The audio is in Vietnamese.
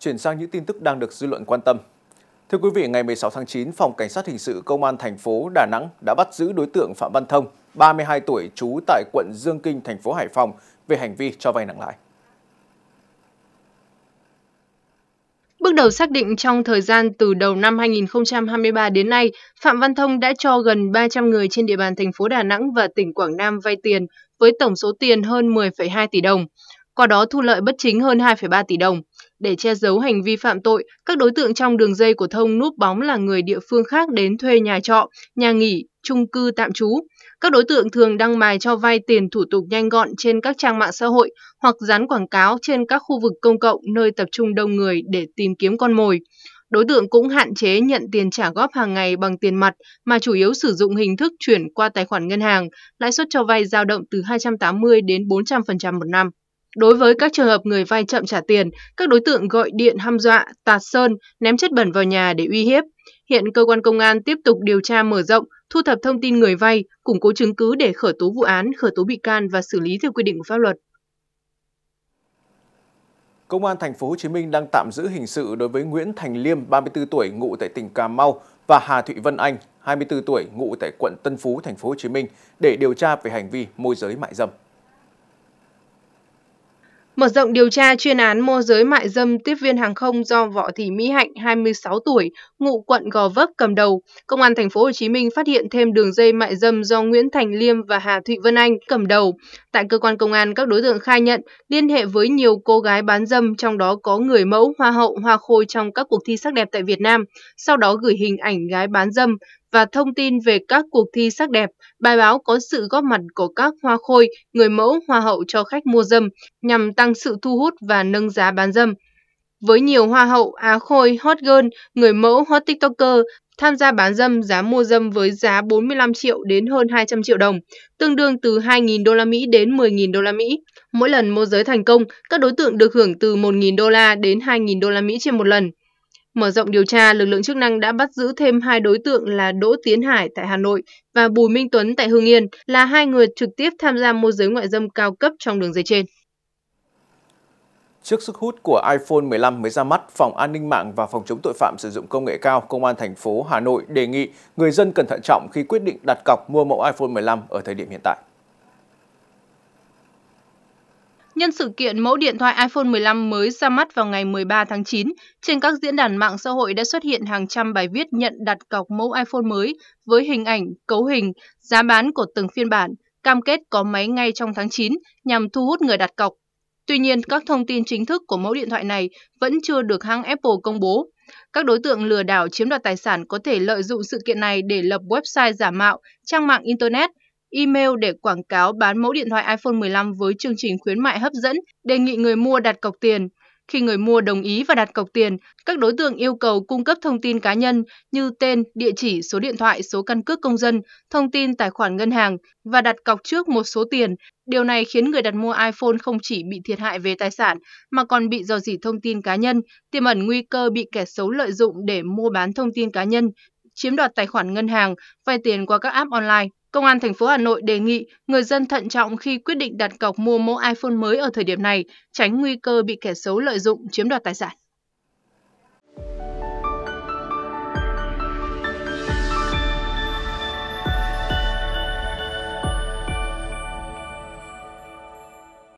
Chuyển sang những tin tức đang được dư luận quan tâm. Thưa quý vị, ngày 16 tháng 9, Phòng Cảnh sát Hình sự Công an thành phố Đà Nẵng đã bắt giữ đối tượng Phạm Văn Thông, 32 tuổi, trú tại quận Dương Kinh, thành phố Hải Phòng, về hành vi cho vay nặng lãi. Bước đầu xác định trong thời gian từ đầu năm 2023 đến nay, Phạm Văn Thông đã cho gần 300 người trên địa bàn thành phố Đà Nẵng và tỉnh Quảng Nam vay tiền với tổng số tiền hơn 10,2 tỷ đồng qua đó thu lợi bất chính hơn 2,3 tỷ đồng. Để che giấu hành vi phạm tội, các đối tượng trong đường dây của Thông núp bóng là người địa phương khác đến thuê nhà trọ, nhà nghỉ, chung cư tạm trú. Các đối tượng thường đăng bài cho vay tiền thủ tục nhanh gọn trên các trang mạng xã hội hoặc dán quảng cáo trên các khu vực công cộng nơi tập trung đông người để tìm kiếm con mồi. Đối tượng cũng hạn chế nhận tiền trả góp hàng ngày bằng tiền mặt mà chủ yếu sử dụng hình thức chuyển qua tài khoản ngân hàng, lãi suất cho vay dao động từ 280 đến 400% một năm. Đối với các trường hợp người vay chậm trả tiền, các đối tượng gọi điện hăm dọa, tạt sơn, ném chất bẩn vào nhà để uy hiếp. Hiện cơ quan công an tiếp tục điều tra mở rộng, thu thập thông tin người vay, củng cố chứng cứ để khởi tố vụ án, khởi tố bị can và xử lý theo quy định của pháp luật. Công an thành phố Hồ Chí Minh đang tạm giữ hình sự đối với Nguyễn Thành Liêm, 34 tuổi, ngụ tại tỉnh Cà Mau và Hà Thụy Vân Anh, 24 tuổi, ngụ tại quận Tân Phú, thành phố Hồ Chí Minh để điều tra về hành vi môi giới mại dâm. Mở rộng điều tra chuyên án môi giới mại dâm tiếp viên hàng không do Võ Thị Mỹ Hạnh, 26 tuổi, ngụ quận Gò Vấp cầm đầu, Công an thành phố Hồ Chí Minh phát hiện thêm đường dây mại dâm do Nguyễn Thành Liêm và Hà Thụy Vân Anh cầm đầu. Tại cơ quan công an, các đối tượng khai nhận liên hệ với nhiều cô gái bán dâm, trong đó có người mẫu, hoa hậu, hoa khôi trong các cuộc thi sắc đẹp tại Việt Nam, sau đó gửi hình ảnh gái bán dâm và thông tin về các cuộc thi sắc đẹp. Bài báo có sự góp mặt của các hoa khôi, người mẫu, hoa hậu cho khách mua dâm nhằm tăng sự thu hút và nâng giá bán dâm. Với nhiều hoa hậu, á khôi, hot girl, người mẫu, hot tiktoker, tham gia bán dâm giá mua dâm với giá 45 triệu đến hơn 200 triệu đồng, tương đương từ 2.000 đô la Mỹ đến 10.000 đô la Mỹ. Mỗi lần môi giới thành công, các đối tượng được hưởng từ 1.000 đô la đến 2.000 đô la Mỹ trên một lần. Mở rộng điều tra, lực lượng chức năng đã bắt giữ thêm hai đối tượng là Đỗ Tiến Hải tại Hà Nội và Bùi Minh Tuấn tại Hưng Yên, là hai người trực tiếp tham gia môi giới ngoại dâm cao cấp trong đường dây trên. Trước sức hút của iPhone 15 mới ra mắt, Phòng An ninh mạng và Phòng chống tội phạm sử dụng công nghệ cao Công an thành phố Hà Nội đề nghị người dân cẩn thận trọng khi quyết định đặt cọc mua mẫu iPhone 15 ở thời điểm hiện tại. Nhân sự kiện mẫu điện thoại iPhone 15 mới ra mắt vào ngày 13 tháng 9, trên các diễn đàn mạng xã hội đã xuất hiện hàng trăm bài viết nhận đặt cọc mẫu iPhone mới với hình ảnh, cấu hình, giá bán của từng phiên bản, cam kết có máy ngay trong tháng 9 nhằm thu hút người đặt cọc Tuy nhiên, các thông tin chính thức của mẫu điện thoại này vẫn chưa được hãng Apple công bố. Các đối tượng lừa đảo chiếm đoạt tài sản có thể lợi dụng sự kiện này để lập website giả mạo, trang mạng Internet, email để quảng cáo bán mẫu điện thoại iPhone 15 với chương trình khuyến mại hấp dẫn, đề nghị người mua đặt cọc tiền. Khi người mua đồng ý và đặt cọc tiền, các đối tượng yêu cầu cung cấp thông tin cá nhân như tên, địa chỉ, số điện thoại, số căn cước công dân, thông tin tài khoản ngân hàng và đặt cọc trước một số tiền. Điều này khiến người đặt mua iPhone không chỉ bị thiệt hại về tài sản mà còn bị dò dỉ thông tin cá nhân, tiềm ẩn nguy cơ bị kẻ xấu lợi dụng để mua bán thông tin cá nhân, chiếm đoạt tài khoản ngân hàng, vay tiền qua các app online. Công an thành phố Hà Nội đề nghị người dân thận trọng khi quyết định đặt cọc mua mẫu iPhone mới ở thời điểm này, tránh nguy cơ bị kẻ xấu lợi dụng chiếm đoạt tài sản.